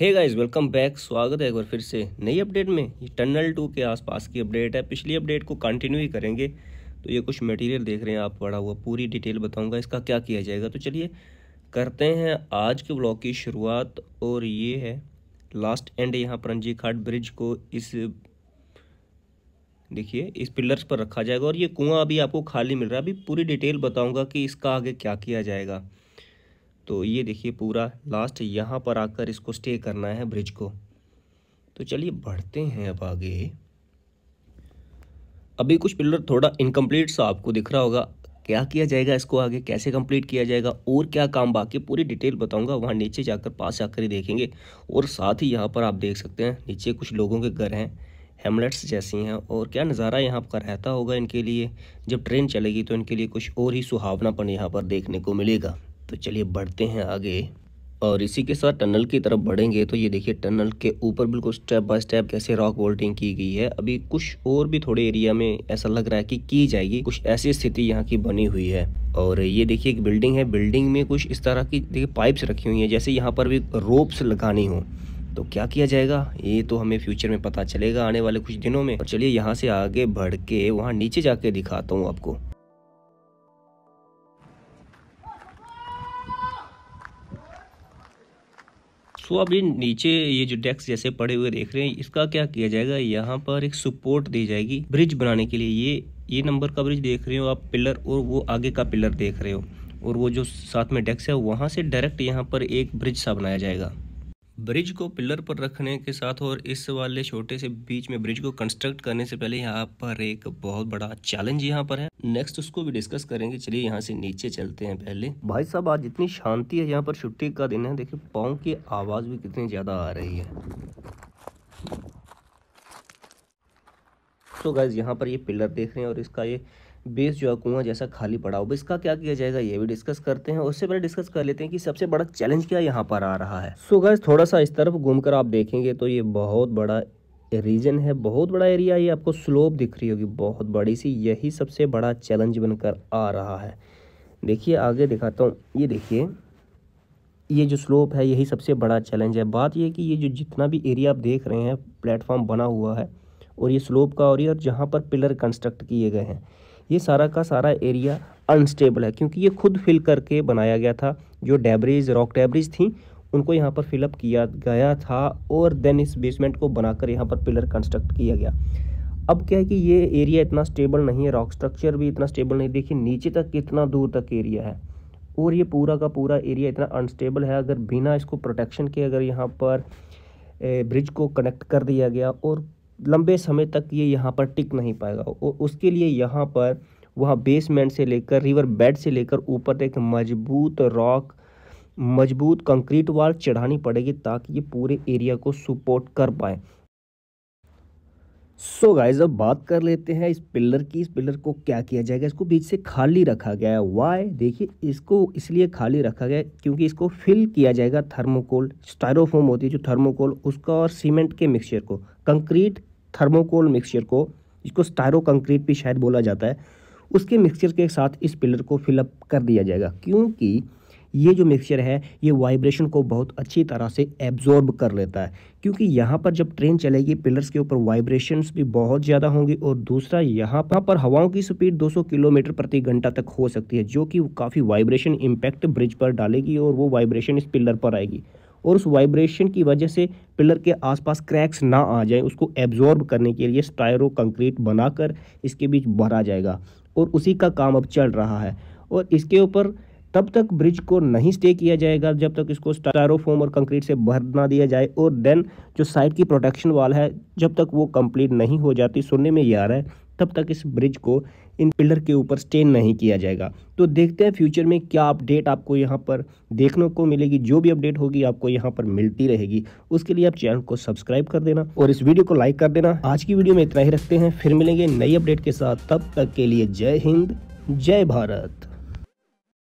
hey guys welcome back स्वागत है एक बार फिर से नई अपडेट में ये टनल टू के आसपास की अपडेट है पिछली अपडेट को कंटिन्यू ही करेंगे तो ये कुछ मटेरियल देख रहे हैं आप पड़ा हुआ पूरी डिटेल बताऊंगा इसका क्या किया जाएगा तो चलिए करते हैं आज के ब्लॉग की शुरुआत और ये है लास्ट एंड यहाँ पर रंजी घाट ब्रिज को इस देखिए इस पिलर्स पर रखा जाएगा और ये कुआँ अभी आपको खाली मिल रहा है अभी पूरी डिटेल बताऊँगा कि इसका आगे क्या किया जाएगा तो ये देखिए पूरा लास्ट यहाँ पर आकर इसको स्टे करना है ब्रिज को तो चलिए बढ़ते हैं अब आगे अभी कुछ पिलर थोड़ा इनकम्प्लीट सा आपको दिख रहा होगा क्या किया जाएगा इसको आगे कैसे कंप्लीट किया जाएगा और क्या काम बाकी पूरी डिटेल बताऊंगा वहाँ नीचे जाकर पास जाकर ही देखेंगे और साथ ही यहाँ पर आप देख सकते हैं नीचे कुछ लोगों के घर हैं हेमलेट्स जैसी हैं और क्या नज़ारा यहाँ का रहता होगा इनके लिए जब ट्रेन चलेगी तो इनके लिए कुछ और ही सुहावनापन यहाँ पर देखने को मिलेगा तो चलिए बढ़ते हैं आगे और इसी के साथ टनल की तरफ बढ़ेंगे तो ये देखिए टनल के ऊपर बिल्कुल स्टेप बाय स्टेप कैसे रॉक वोल्टिंग की गई है अभी कुछ और भी थोड़े एरिया में ऐसा लग रहा है कि की जाएगी कुछ ऐसी स्थिति यहाँ की बनी हुई है और ये देखिए एक बिल्डिंग है बिल्डिंग में कुछ इस तरह की देखिए पाइप्स रखी हुई हैं जैसे यहाँ पर भी रोप्स लगानी हो तो क्या किया जाएगा ये तो हमें फ्यूचर में पता चलेगा आने वाले कुछ दिनों में और चलिए यहाँ से आगे बढ़ के वहाँ नीचे जाके दिखाता हूँ आपको सो तो so, अब ये नीचे ये जो डेक्स जैसे पड़े हुए देख रहे हैं इसका क्या किया जाएगा यहाँ पर एक सपोर्ट दी जाएगी ब्रिज बनाने के लिए ये ये नंबर का ब्रिज देख रहे हो आप पिलर और वो आगे का पिलर देख रहे हो और वो जो साथ में डेक्स है वहाँ से डायरेक्ट यहाँ पर एक ब्रिज सा बनाया जाएगा ब्रिज को पिलर पर रखने के साथ और इस वाले छोटे से बीच में ब्रिज को कंस्ट्रक्ट करने से पहले यहाँ पर एक बहुत बड़ा चैलेंज यहाँ पर है नेक्स्ट उसको भी डिस्कस करेंगे चलिए यहाँ से नीचे चलते हैं पहले भाई साहब आज इतनी शांति है यहाँ पर छुट्टी का दिन है देखिए पाओ की आवाज़ भी कितनी ज़्यादा आ रही है तो गैज यहाँ पर ये पिलर देख रहे हैं और इसका ये बेस जो है कुआं जैसा खाली पड़ा हो इसका क्या किया जाएगा ये भी डिस्कस करते हैं उससे पहले डिस्कस कर लेते हैं कि सबसे बड़ा चैलेंज क्या यहाँ पर आ रहा है सो गैस थोड़ा सा इस तरफ घूम आप देखेंगे तो ये बहुत बड़ा रीजन है बहुत बड़ा एरिया ये आपको स्लोप दिख रही होगी बहुत बड़ी सी यही सबसे बड़ा चैलेंज बनकर आ रहा है देखिए आगे दिखाता हूँ ये देखिए ये जो स्लोप है यही सबसे बड़ा चैलेंज है बात यह कि ये जो जितना भी एरिया आप देख रहे हैं प्लेटफॉर्म बना हुआ है और ये स्लोप का और ये और जहाँ पर पिलर कंस्ट्रक्ट किए गए हैं ये सारा का सारा एरिया अनस्टेबल है क्योंकि ये खुद फिल करके बनाया गया था जो डेबरीज रॉक डेबरीज थी उनको यहाँ पर फिलअप किया गया था और देन इस बेसमेंट को बनाकर यहाँ पर पिलर कंस्ट्रक्ट किया गया अब क्या है कि ये एरिया इतना स्टेबल नहीं है रॉक स्ट्रक्चर भी इतना स्टेबल नहीं देखिए नीचे तक कितना दूर तक एरिया है और ये पूरा का पूरा एरिया इतना अनस्टेबल है अगर बिना इसको प्रोटेक्शन के अगर यहाँ पर ब्रिज को कनेक्ट कर दिया गया और लंबे समय तक ये यहाँ पर टिक नहीं पाएगा उसके लिए यहाँ पर वह बेसमेंट से लेकर रिवर बेड से लेकर ऊपर एक मजबूत रॉक मजबूत कंक्रीट वाल चढ़ानी पड़ेगी ताकि ये पूरे एरिया को सपोर्ट कर पाए सो गाइस अब बात कर लेते हैं इस पिलर की इस पिलर को क्या किया जाएगा इसको बीच से खाली रखा गया है वाई देखिए इसको इसलिए खाली रखा गया क्योंकि इसको फिल किया जाएगा थर्मोकोल स्टायरोफोम होती है जो थर्मोकोल उसका और सीमेंट के मिक्सचर को कंक्रीट थर्मोकोल मिक्सचर को इसको स्टायरो कंक्रीट भी शायद बोला जाता है उसके मिक्सचर के साथ इस पिलर को फिलअप कर दिया जाएगा क्योंकि ये जो मिक्सचर है ये वाइब्रेशन को बहुत अच्छी तरह से एब्जॉर्ब कर लेता है क्योंकि यहाँ पर जब ट्रेन चलेगी पिलर्स के ऊपर वाइब्रेशंस भी बहुत ज़्यादा होंगी और दूसरा यहाँ पर हवाओं की स्पीड 200 किलोमीटर प्रति घंटा तक हो सकती है जो कि काफ़ी वाइब्रेशन इम्पैक्ट ब्रिज पर डालेगी और वो वाइब्रेशन इस पिलर पर आएगी और उस वाइब्रेशन की वजह से पिलर के आसपास क्रैक्स ना आ जाए उसको एब्जॉर्ब करने के लिए स्टायरो कंक्रीट बनाकर इसके बीच भरा जाएगा और उसी का काम अब चल रहा है और इसके ऊपर तब तक ब्रिज को नहीं स्टे किया जाएगा जब तक इसको स्टायरोफोम और कंक्रीट से भर ना दिया जाए और देन जो साइड की प्रोटेक्शन वाल है जब तक वो कंप्लीट नहीं हो जाती सुनने में यार आ रहा है तब तक इस ब्रिज को इन पिलर के ऊपर स्टेन नहीं किया जाएगा तो देखते हैं फ्यूचर में क्या अपडेट आपको यहाँ पर देखने को मिलेगी जो भी अपडेट होगी आपको यहाँ पर मिलती रहेगी उसके लिए आप चैनल को सब्सक्राइब कर देना और इस वीडियो को लाइक कर देना आज की वीडियो में इतना ही रखते हैं फिर मिलेंगे नई अपडेट के साथ तब तक के लिए जय हिंद जय भारत